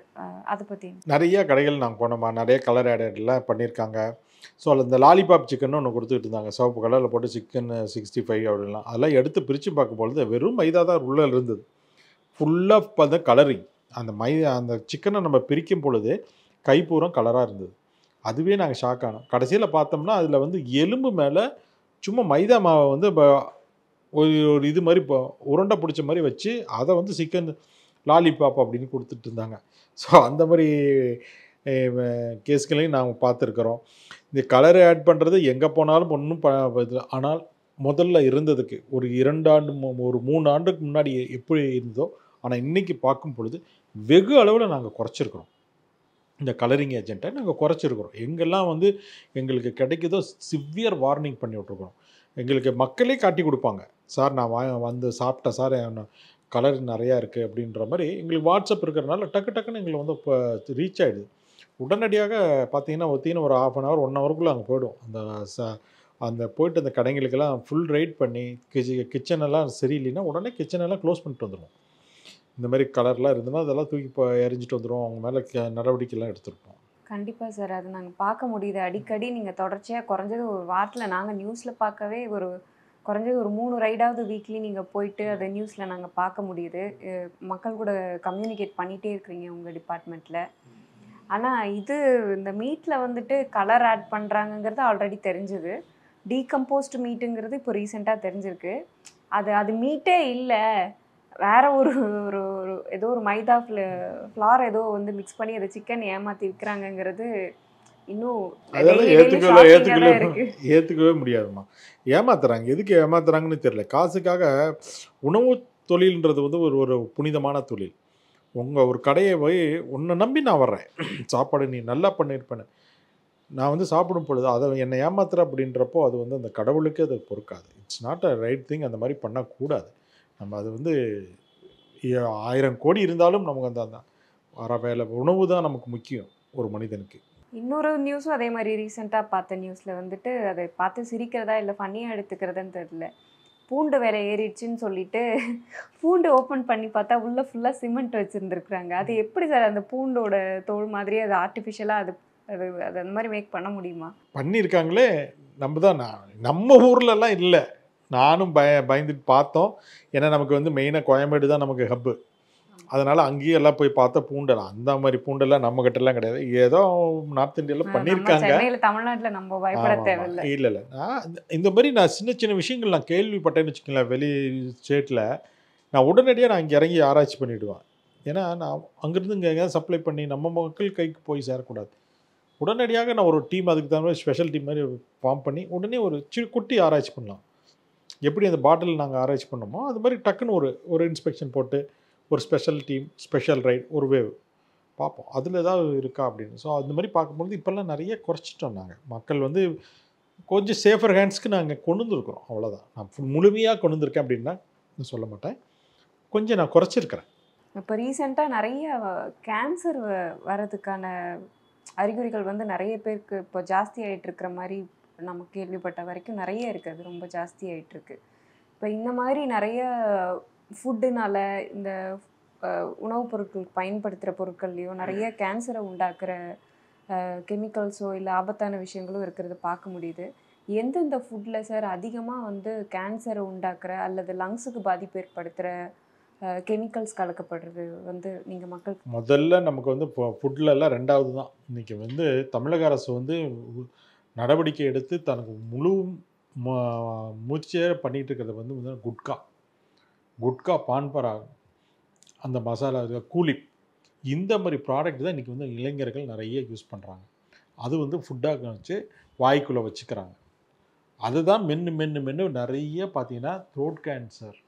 அதை பற்றி நிறைய கடைகள் நாங்கள் போனோம்மா நிறைய கலர் ஆடெல்லாம் பண்ணியிருக்காங்க ஸோ அதில் இந்த லாலிபாப் சிக்கன் ஒன்று கொடுத்துட்டு இருந்தாங்க சிவப்பு கலரில் போட்டு சிக்கன் சிக்ஸ்டி ஃபைவ் அப்படின்லாம் அதெல்லாம் எடுத்து பிரித்து பார்க்கும்பொழுது வெறும் மைதா தான் உள்ளே இருந்தது ஃபுல்லாக பார்த்தா கலரிங் அந்த மை அந்த சிக்கனை நம்ம பிரிக்கும் பொழுது கைப்பூரம் கலராக இருந்தது அதுவே நாங்கள் ஷாக் ஆனோம் கடைசியில் பார்த்தோம்னா அதில் வந்து எலும்பு மேலே சும்மா மைதா மாவை வந்து இப்போ ஒரு ஒரு இது மாதிரி இப்போ உருண்டை பிடிச்ச மாதிரி வச்சு அதை வந்து சிக்கன் லாலிபாப் அப்படின்னு கொடுத்துட்டு இருந்தாங்க ஸோ அந்த மாதிரி கேஸ்களையும் நாங்கள் பார்த்துருக்குறோம் இந்த கலரை ஆட் பண்ணுறது எங்கே போனாலும் ஒன்றும் ப ஆனால் முதல்ல இருந்ததுக்கு ஒரு இரண்டு ஆண்டு ஒரு மூணு ஆண்டுக்கு முன்னாடி எப்படி இருந்ததோ ஆனால் இன்றைக்கி பார்க்கும் பொழுது வெகு அளவில் நாங்கள் குறைச்சிருக்கிறோம் இந்த கலரிங் ஏஜென்ட்டை நாங்கள் குறைச்சிருக்கிறோம் எங்கெல்லாம் வந்து எங்களுக்கு கிடைக்குதோ சிவியர் வார்னிங் பண்ணி விட்ருக்குறோம் எங்களுக்கு மக்களே காட்டி கொடுப்பாங்க சார் நான் வா வந்து சாப்பிட்டேன் சார் கலர் நிறையா இருக்குது அப்படின்ற மாதிரி எங்களுக்கு வாட்ஸ்அப் இருக்கிறனால டக்கு டக்குன்னு எங்களை வந்து இப்போ ரீச் ஆகிடுது உடனடியாக பார்த்தீங்கன்னா ஒத்தின்னு ஒரு ஆஃப் அன் ஹவர் ஒன் ஹவருக்குள்ளே அங்கே போய்டும் அந்த ச அந்த போயிட்டு அந்த கடைங்களுக்கெல்லாம் ஃபுல் ரைட் பண்ணி கிச்சனெல்லாம் சரியில்லைன்னா உடனே கிச்சனெல்லாம் க்ளோஸ் பண்ணிட்டு வந்துடுவோம் இந்த மாதிரி கலர்லாம் இருந்ததுன்னா அதெல்லாம் தூக்கி இப்போ எரிஞ்சிட்டு வந்துடும் அவங்க மேலே நடவடிக்கைலாம் எடுத்திருப்போம் கண்டிப்பாக சார் அது நாங்கள் பார்க்க முடியுது அடிக்கடி நீங்கள் தொடர்ச்சியாக குறைஞ்சது ஒரு வாரத்தில் நாங்கள் நியூஸில் பார்க்கவே ஒரு குறைஞ்சது ஒரு மூணு ரைடாவது வீக்லி நீங்கள் போயிட்டு அதை நியூஸில் நாங்கள் பார்க்க முடியுது மக்கள் கூட கம்யூனிகேட் பண்ணிகிட்டே இருக்கிறீங்க உங்கள் டிபார்ட்மெண்ட்டில் ஆனால் இது இந்த மீட்டில் வந்துட்டு கலர் ஆட் பண்ணுறாங்கங்கிறது ஆல்ரெடி தெரிஞ்சுது டீகம்போஸ்ட் மீட்டுங்கிறது இப்போ ரீசெண்டாக தெரிஞ்சிருக்கு அது அது மீட்டே இல்லை வேற ஒரு ஒரு ஒரு ஏதோ ஒரு மைதா ஃப்ளார் ஏதோ வந்து மிக்ஸ் பண்ணி அதை சிக்கன் ஏமாத்தி விற்கிறாங்கங்கிறது இன்னும் ஏற்றுக்கவே ஏற்றுக்கவே ஏற்றுக்கவே முடியாதுமா ஏமாத்துறாங்க எதுக்கு ஏமாத்துறாங்கன்னு தெரியல காசுக்காக உணவு தொழில்ன்றது வந்து ஒரு ஒரு புனிதமான தொழில் உங்கள் ஒரு கடையை போய் உன்னை நம்பி நான் வர்றேன் சாப்பாடு நீ நல்லா பண்ணியிருப்பேன்னு நான் வந்து சாப்பிடும் பொழுது அதை என்னை ஏமாத்துற அப்படின்றப்போ அது வந்து அந்த கடவுளுக்கு அது பொறுக்காது it's not a right thing அந்த மாதிரி பண்ணக்கூடாது நம்ம அது வந்து ஆயிரம் கோடி இருந்தாலும் நமக்கு அந்த அந்த வர வேலை உணவு தான் நமக்கு முக்கியம் ஒரு மனிதனுக்கு இன்னொரு நியூஸும் அதே மாதிரி ரீசெண்டாக பார்த்த நியூஸில் வந்துட்டு அதை பார்த்து சிரிக்கிறதா இல்லை ஃபன்னியாக எடுத்துக்கிறதுன்னு தெரில பூண்டு வேலை ஏறிடுச்சின்னு சொல்லிட்டு பூண்டு ஓப்பன் பண்ணி பார்த்தா உள்ளே ஃபுல்லாக சிமெண்ட் வச்சுருந்துருக்குறாங்க அது எப்படி சார் அந்த பூண்டோட தோல் மாதிரி அது ஆர்டிஃபிஷியலாக அது அது அது அந்த மாதிரி மேக் பண்ண முடியுமா பண்ணியிருக்காங்களே நம்ம தான் நம்ம ஊர்லலாம் இல்லை நானும் பய பயந்துட்டு பார்த்தோம் ஏன்னா நமக்கு வந்து மெயினாக கோயம்பேடு தான் நமக்கு ஹப்பு அதனால் அங்கேயும் எல்லாம் போய் பார்த்தா பூண்டெல்லாம் அந்த மாதிரி பூண்டெல்லாம் நம்ம கிட்டலாம் கிடையாது ஏதோ நார்த் இந்தியாவில் பண்ணியிருக்காங்க இல்லை இல்லை நான் இந்த மாதிரி நான் சின்ன சின்ன விஷயங்கள் நான் கேள்விப்பட்டேன்னு வச்சுக்கோங்களேன் வெளி ஸ்டேட்டில் நான் உடனடியாக நான் இங்கே இறங்கி ஆராய்ச்சி பண்ணிவிடுவேன் ஏன்னா நான் அங்கேருந்து இங்கே எங்கேயாவது சப்ளை பண்ணி நம்ம மக்கள் கைக்கு போய் சேரக்கூடாது உடனடியாக நான் ஒரு டீம் அதுக்கு தகுந்த மாதிரி ஸ்பெஷல் டீம் மாதிரி ஃபார்ம் பண்ணி உடனே ஒரு சி குட்டி ஆராய்ச்சி பண்ணலாம் எப்படி அந்த பாட்டில் நாங்கள் ஆராய்ச்சி பண்ணோமோ அது மாதிரி டக்குன்னு ஒரு ஒரு இன்ஸ்பெக்ஷன் போட்டு ஒரு ஸ்பெஷல் டீம் ஸ்பெஷல் ரைட் ஒரு வேவ் பார்ப்போம் அதில் ஏதாவது இருக்கா அப்படின்னு ஸோ அந்த மாதிரி பார்க்கும்பொழுது இப்போல்லாம் நிறைய குறைச்சிட்டோம் நாங்கள் மக்கள் வந்து கொஞ்சம் சேஃபர் ஹேண்ட்ஸ்க்கு நாங்கள் கொண்டு வந்துருக்குறோம் அவ்வளோதான் நான் முழுமையாக கொண்டு வந்திருக்கேன் அப்படின்னா சொல்ல மாட்டேன் கொஞ்சம் நான் குறைச்சிருக்கிறேன் இப்போ ரீசெண்டாக நிறைய கேன்சர் வரதுக்கான அறிகுறிகள் வந்து நிறைய பேருக்கு இப்போ ஜாஸ்தி ஆகிட்டு இருக்கிற மாதிரி நம்ம கேள்விப்பட்ட வரைக்கும் நிறைய இருக்குது அது ரொம்ப ஜாஸ்தி ஆகிட்டுருக்கு இப்போ இந்த மாதிரி நிறைய ஃபுட்டுனால இந்த உணவுப் பொருட்கள் பயன்படுத்துகிற பொருட்கள்லையோ நிறைய கேன்சரை உண்டாக்குற கெமிக்கல்ஸோ இல்லை ஆபத்தான விஷயங்களும் இருக்கிறத பார்க்க முடியுது எந்தெந்த ஃபுட்டில் சார் அதிகமாக வந்து கேன்சரை உண்டாக்குற அல்லது லங்ஸுக்கு பாதிப்பு ஏற்படுத்துகிற கெமிக்கல்ஸ் கலக்கப்படுறது வந்து நீங்கள் மக்கள் முதல்ல நமக்கு வந்து ஃபுட்லெலாம் ரெண்டாவது தான் இன்றைக்கி வந்து தமிழக அரசு வந்து நடவடிக்கை எடுத்து தனக்கு முழு முயற்சியாக பண்ணிகிட்டு இருக்கிறது வந்து குட்கா குட்கா பான்பரா அந்த மசாலா இருக்க கூலிப் இந்த மாதிரி ப்ராடக்ட் தான் இன்றைக்கி வந்து இளைஞர்கள் நிறைய யூஸ் பண்ணுறாங்க அது வந்து ஃபுட்டாக வச்சு வாய்க்குள்ளே வச்சுக்கிறாங்க அதுதான் மென்று மென்று மென்று நிறைய பார்த்தீங்கன்னா throat cancer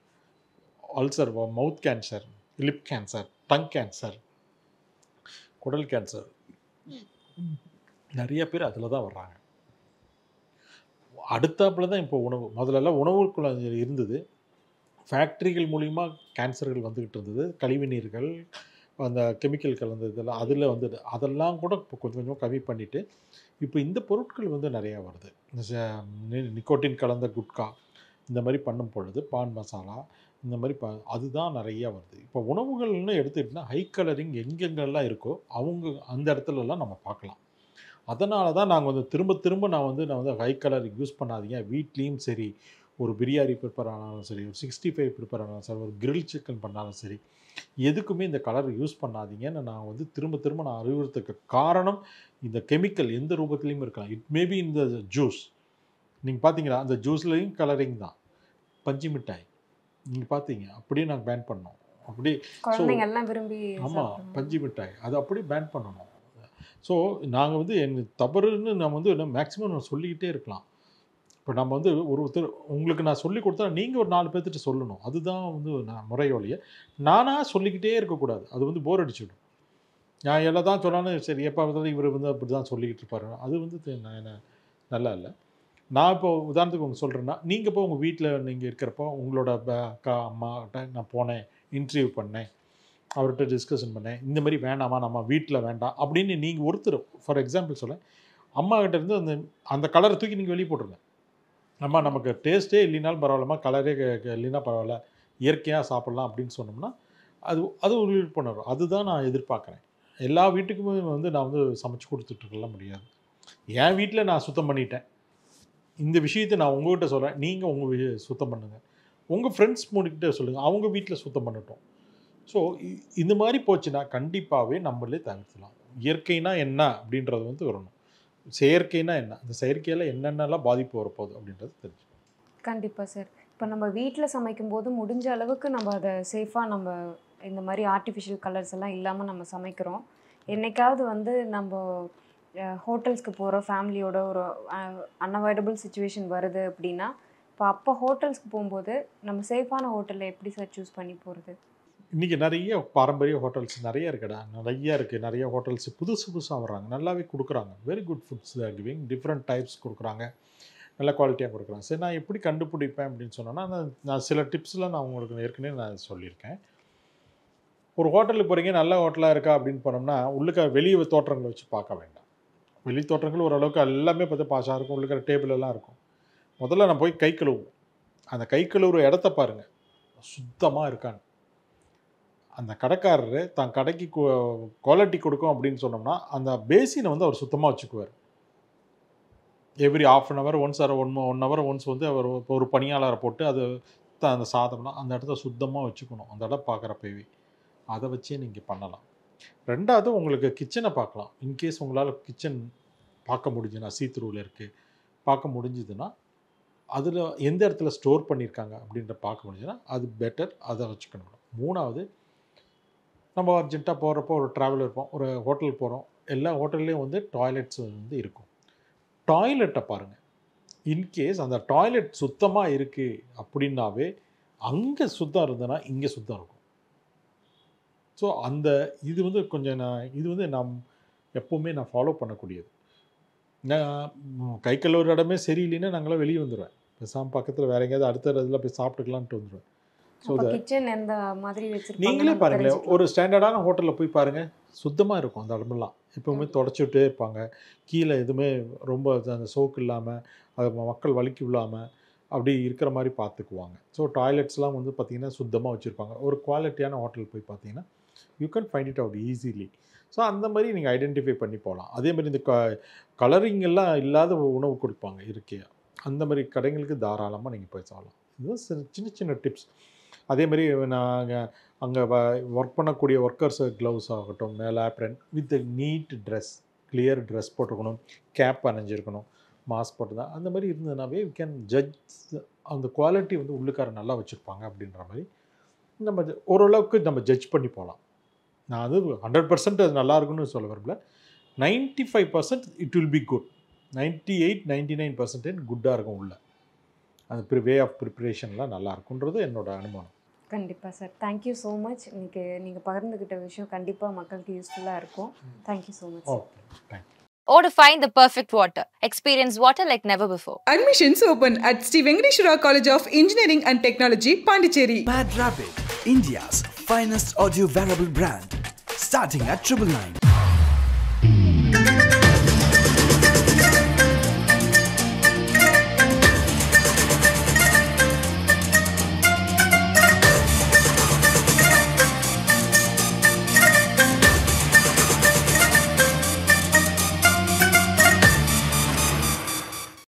ulcer mouth cancer lip cancer tongue cancer குடல் கேன்சர் நிறைய பேர் அதில் தான் வர்றாங்க அடுத்தாப்பில் தான் இப்போ உணவு முதல்லலாம் உணவுக்குள்ள இருந்தது ஃபேக்ட்ரிகள் மூலிமா கேன்சர்கள் வந்துக்கிட்டு இருந்தது கழிவுநீர்கள் அந்த கெமிக்கல் கலந்து இதெல்லாம் அதில் வந்தது அதெல்லாம் கூட இப்போ கொஞ்சம் கொஞ்சம் கம்மி பண்ணிவிட்டு இப்போ இந்த பொருட்கள் வந்து நிறையா வருது நிக்கோட்டின் கலந்த குட்கா இந்த மாதிரி பண்ணும் பொழுது பான் மசாலா இந்த மாதிரி ப அதுதான் நிறையா வருது இப்போ உணவுகள்னு எடுத்துக்கிட்டால் ஹை கலரிங் எங்கெங்கெல்லாம் இருக்கோ அவங்க அந்த இடத்துலலாம் நம்ம பார்க்கலாம் அதனால தான் நாங்கள் வந்து திரும்ப திரும்ப நான் வந்து நான் வந்து ஹை கலர் யூஸ் பண்ணாதீங்க வீட்லேயும் சரி ஒரு பிரியாணி ப்ரிப்பேர் ஆனாலும் சரி ஒரு சிக்ஸ்டி ஃபைவ் ப்ரிப்பேர் ஆனாலும் சரி ஒரு கிரில் சிக்கன் பண்ணாலும் சரி எதுக்குமே இந்த கலர் யூஸ் பண்ணாதீங்கன்னு நான் வந்து திரும்ப திரும்ப நான் அறிவுறுத்துக்க காரணம் இந்த கெமிக்கல் எந்த ரூபத்துலேயும் இருக்கலாம் இட் மேபி இந்த ஜூஸ் நீங்கள் பார்த்தீங்களா அந்த ஜூஸ்லேயும் கலரிங் தான் பஞ்சு மிட்டாய் நீங்கள் பார்த்தீங்க அப்படியே நாங்கள் பேன் பண்ணோம் அப்படி விரும்பி ஆமாம் பஞ்சு மிட்டாய் அது அப்படியே பேன் பண்ணணும் ஸோ நாங்கள் வந்து என் தவறுன்னு நம்ம வந்து என்ன மேக்ஸிமம் நம்ம சொல்லிக்கிட்டே இருக்கலாம் இப்போ நம்ம வந்து ஒருத்தர் உங்களுக்கு நான் சொல்லி கொடுத்தா நீங்கள் ஒரு நாலு பேர்த்துட்டு சொல்லணும் அதுதான் வந்து நான் முறையோலிய நானாக சொல்லிக்கிட்டே இருக்கக்கூடாது அது வந்து போர் அடிச்சுடும் நான் எல்லாம் தான் சொன்னாலும் சரி எப்போ பார்த்தாலும் இவர் வந்து அப்படி தான் சொல்லிக்கிட்டு இருப்பாரு அது வந்து நான் என்ன நல்லா இல்லை நான் இப்போ உதாரணத்துக்கு உங்களுக்கு சொல்கிறேன்னா நீங்கள் இப்போ உங்கள் வீட்டில் நீங்கள் இருக்கிறப்போ உங்களோட அக்கா அம்மாட்ட நான் போனேன் இன்டர்வியூ பண்ணேன் அவர்கிட்ட டிஸ்கஷன் பண்ணேன் இந்த மாதிரி வேண்டாமா நம்ம வீட்டில் வேண்டாம் அப்படின்னு நீங்கள் ஒருத்தர் ஃபார் எக்ஸாம்பிள் சொல்ல அம்மா கிட்ட இருந்து அந்த அந்த கலரை தூக்கி நீங்கள் வெளியே போட்டுருங்க அம்மா நமக்கு டேஸ்ட்டே இல்லைனாலும் பரவாயில்லம்மா கலரே இல்லைன்னா பரவாயில்ல இயற்கையாக சாப்பிட்லாம் அப்படின்னு சொன்னோம்னா அது அது ஒரு விழிப்புணர்வு அதுதான் நான் எதிர்பார்க்குறேன் எல்லா வீட்டுக்குமே வந்து நான் வந்து சமைச்சு கொடுத்துட்ருக்கலாம் முடியாது என் வீட்டில் நான் சுத்தம் பண்ணிட்டேன் இந்த விஷயத்தை நான் உங்கள்கிட்ட சொல்கிறேன் நீங்கள் உங்கள் சுத்தம் பண்ணுங்கள் உங்கள் ஃப்ரெண்ட்ஸ் மூணுக்கிட்ட சொல்லுங்கள் அவங்க வீட்டில் சுத்தம் பண்ணட்டும் ஸோ இந்த மாதிரி போச்சுன்னா கண்டிப்பாகவே நம்மளே தவிர்க்கலாம் இயற்கைனா என்ன அப்படின்றது வந்து வரணும் செயற்கைனா என்ன அந்த செயற்கையில் என்னென்னலாம் பாதிப்பு வரப்போகுது அப்படின்றது தெரிஞ்சு கண்டிப்பாக சார் இப்போ நம்ம வீட்டில் சமைக்கும் போது முடிஞ்ச அளவுக்கு நம்ம அதை சேஃபாக நம்ம இந்த மாதிரி ஆர்டிஃபிஷியல் கலர்ஸ் எல்லாம் இல்லாமல் நம்ம சமைக்கிறோம் என்றைக்காவது வந்து நம்ம ஹோட்டல்ஸ்க்கு போகிற ஃபேமிலியோட ஒரு அன்அவாய்டபுள் சுச்சுவேஷன் வருது அப்படின்னா இப்போ அப்போ ஹோட்டல்ஸ்க்கு போகும்போது நம்ம சேஃபான ஹோட்டலில் எப்படி சார் சூஸ் பண்ணி போகிறது இன்றைக்கி நிறைய பாரம்பரிய ஹோட்டல்ஸ் நிறைய இருக்குடா நிறைய இருக்குது நிறைய ஹோட்டல்ஸ் புதுசு புதுசாக வர்றாங்க நல்லாவே கொடுக்குறாங்க வெரி குட் ஃபுட்ஸ் தான் கிவிங் டிஃப்ரெண்ட் டைப்ஸ் கொடுக்குறாங்க நல்ல குவாலிட்டியாக கொடுக்குறாங்க சரி நான் எப்படி கண்டுபிடிப்பேன் அப்படின்னு சொன்னோன்னா நான் சில டிப்ஸில் நான் உங்களுக்கு ஏற்கனவே நான் சொல்லியிருக்கேன் ஒரு ஹோட்டலுக்கு போகிறீங்க நல்ல ஹோட்டலாக இருக்கா அப்படின்னு போனோம்னா உள்ளுக்க வெளியே தோற்றங்களை வச்சு பார்க்க வேண்டாம் வெளி தோற்றங்கள் ஓரளவுக்கு எல்லாமே பார்த்து பாஷாக இருக்கும் உள்ளுக்கிற டேபிள் எல்லாம் இருக்கும் முதல்ல நான் போய் கை கழுவும் அந்த கை கழுவுற இடத்த பாருங்கள் சுத்தமாக இருக்கான்னு அந்த கடைக்காரரு தான் கடைக்கு குவாலிட்டி கொடுக்கும் அப்படின்னு சொன்னோம்னா அந்த பேசினை வந்து அவர் சுத்தமாக வச்சுக்குவார் every half an hour once or one one hour once வந்து அவர் ஒரு பணியாளரை போட்டு அது அந்த சாதம்னா அந்த இடத்த சுத்தமாக வச்சுக்கணும் அந்த இடம் பார்க்குறப்பவே அதை வச்சே நீங்கள் பண்ணலாம் ரெண்டாவது உங்களுக்கு கிச்சனை பார்க்கலாம் இன்கேஸ் உங்களால் கிச்சன் பார்க்க முடிஞ்சுன்னா சீத்ரூவில் இருக்குது பார்க்க முடிஞ்சுதுன்னா அதில் எந்த இடத்துல ஸ்டோர் பண்ணியிருக்காங்க அப்படின்ற பார்க்க முடிஞ்சுன்னா அது பெட்டர் அதை வச்சுக்கணும் மூணாவது நம்ம அர்ஜென்ட்டாக போகிறப்போ ஒரு ட்ராவல் இருப்போம் ஒரு ஹோட்டல் போகிறோம் எல்லா ஹோட்டல்லையும் வந்து டாய்லெட்ஸ் வந்து இருக்கும் டாய்லெட்டை பாருங்கள் இன்கேஸ் அந்த டாய்லெட் சுத்தமாக இருக்குது அப்படின்னாவே அங்கே சுத்தம் இருந்ததுன்னா இங்கே சுத்தம் இருக்கும் ஸோ அந்த இது வந்து கொஞ்சம் நான் இது வந்து நம் எப்போவுமே நான் ஃபாலோ பண்ணக்கூடியது நான் கை கழுவுற இடமே சரியில்லைன்னா நாங்களாம் வெளியே வந்துடுவேன் பேசாமல் பக்கத்தில் வேறு எங்கேயாவது அடுத்த இதில் போய் சாப்பிட்டுக்கலான்ட்டு வந்துடுவேன் ஸோ கிச்சன் இந்த மாதிரி நீங்களே பாருங்களேன் ஒரு ஸ்டாண்டர்டான ஹோட்டலில் போய் பாருங்கள் சுத்தமாக இருக்கும் அந்த இடமெல்லாம் எப்பவுமே தொடச்சிட்டே இருப்பாங்க கீழே எதுவுமே ரொம்ப அந்த சோக்கு இல்லாமல் அது மக்கள் வலிக்கு விழாமல் அப்படி இருக்கிற மாதிரி பார்த்துக்குவாங்க ஸோ டாய்லெட்ஸ்லாம் வந்து பார்த்திங்கன்னா சுத்தமாக வச்சுருப்பாங்க ஒரு குவாலிட்டியான ஹோட்டல் போய் பார்த்தீங்கன்னா you can find it out easily so அந்த மாதிரி நீங்கள் ஐடென்டிஃபை பண்ணி போகலாம் அதே மாதிரி இந்த க கலரிங்கெல்லாம் இல்லாத உணவு கொடுப்பாங்க இருக்கையா அந்த மாதிரி கடைங்களுக்கு தாராளமாக நீங்கள் போய் சாப்பிடலாம் இதுதான் சின்ன சின்ன டிப்ஸ் அதே மாதிரி நாங்கள் அங்கே ஒர்க் பண்ணக்கூடிய ஒர்க்கர்ஸ் க்ளவுஸ் ஆகட்டும் மேலே apron with neat dress clear dress போட்டிருக்கணும் கேப் அணிஞ்சிருக்கணும் மாஸ்க் போட்டு தான் அந்த மாதிரி இருந்ததுனாவே வி கேன் ஜட்ஜ் அந்த குவாலிட்டி வந்து உள்ளுக்கார நல்லா வச்சுருப்பாங்க அப்படின்ற மாதிரி நம்ம ஓரளவுக்கு நம்ம ஜட்ஜ் பண்ணி போகலாம் நான் அது ஹண்ட்ரட் பர்சன்ட் அது நல்லா இருக்குன்னு சொல்ல விரும்பல ninety five percent it will be good ninety eight ninety nine percentage குட்டாக இருக்கும் உள்ள அந்த வே ஆஃப் ப்ரிப்ரேஷன்லாம் நல்லா இருக்குன்றது என்னோடய அனுமானம் கண்டிப்பாக சார் தேங்க்யூ ஸோ மச் இன்னைக்கு நீங்கள் பகிர்ந்துக்கிட்ட விஷயம் கண்டிப்பாக மக்களுக்கு யூஸ்ஃபுல்லாக இருக்கும் thank you so much thank you or to find the perfect water. Experience water like never before. Admissions open at Sri Venkateshwara College of Engineering and Technology, Pondicherry. Bad Rabbit, India's finest audio wearable brand, starting at triple nine.